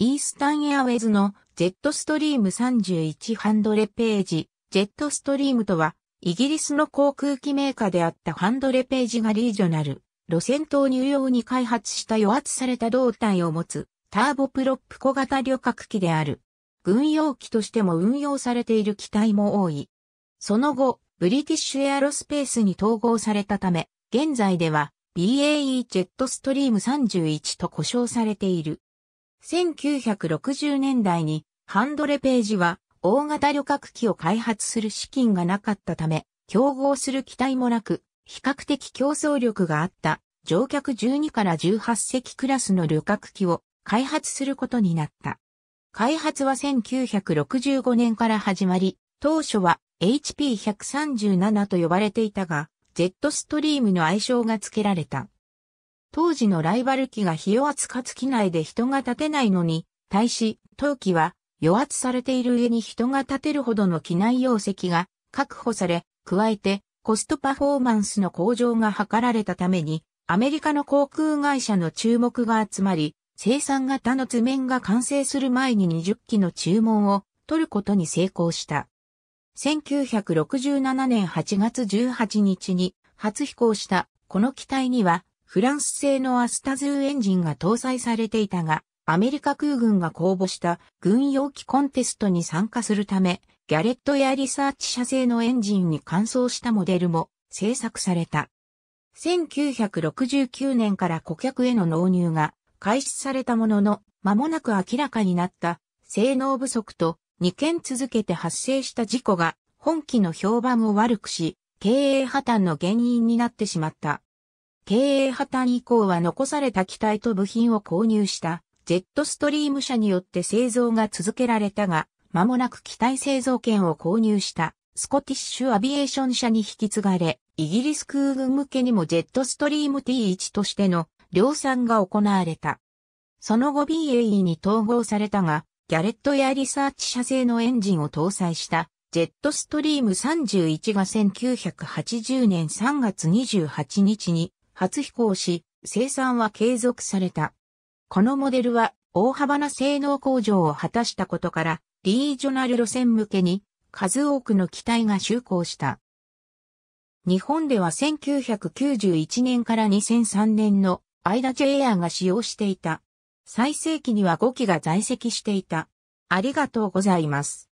イースタンエアウェイズのジェットストリーム31ハンドレページ。ジェットストリームとは、イギリスの航空機メーカーであったハンドレページがリージョナル、路線投入用に開発した予圧された胴体を持つ、ターボプロップ小型旅客機である。軍用機としても運用されている機体も多い。その後、ブリティッシュエアロスペースに統合されたため、現在では BAE ジェットストリーム31と呼称されている。1960年代にハンドレページは大型旅客機を開発する資金がなかったため、競合する機体もなく、比較的競争力があった乗客12から18隻クラスの旅客機を開発することになった。開発は1965年から始まり、当初は HP137 と呼ばれていたが、ジェットストリームの愛称が付けられた。当時のライバル機が火圧かつ機内で人が立てないのに、対し、当機は、与圧されている上に人が立てるほどの機内容積が確保され、加えて、コストパフォーマンスの向上が図られたために、アメリカの航空会社の注目が集まり、生産型の図面が完成する前に20機の注文を取ることに成功した。1967年8月18日に初飛行したこの機体にはフランス製のアスタズーエンジンが搭載されていたが、アメリカ空軍が公募した軍用機コンテストに参加するため、ギャレットやリサーチ社製のエンジンに換装したモデルも製作された。1969年から顧客への納入が開始されたものの、間もなく明らかになった性能不足と2件続けて発生した事故が本機の評判を悪くし、経営破綻の原因になってしまった。経営破綻以降は残された機体と部品を購入したジェットストリーム社によって製造が続けられたが、間もなく機体製造権を購入したスコティッシュアビエーション社に引き継がれ、イギリス空軍向けにもジェットストリーム T1 としての量産が行われた。その後 BAE に統合されたが、ギャレットやリサーチ社製のエンジンを搭載したジェットストリーム31が1980年3月28日に初飛行し、生産は継続された。このモデルは大幅な性能向上を果たしたことから、リージョナル路線向けに数多くの機体が就航した。日本では1991年から2003年の間 J エアが使用していた。最盛期には5機が在籍していた。ありがとうございます。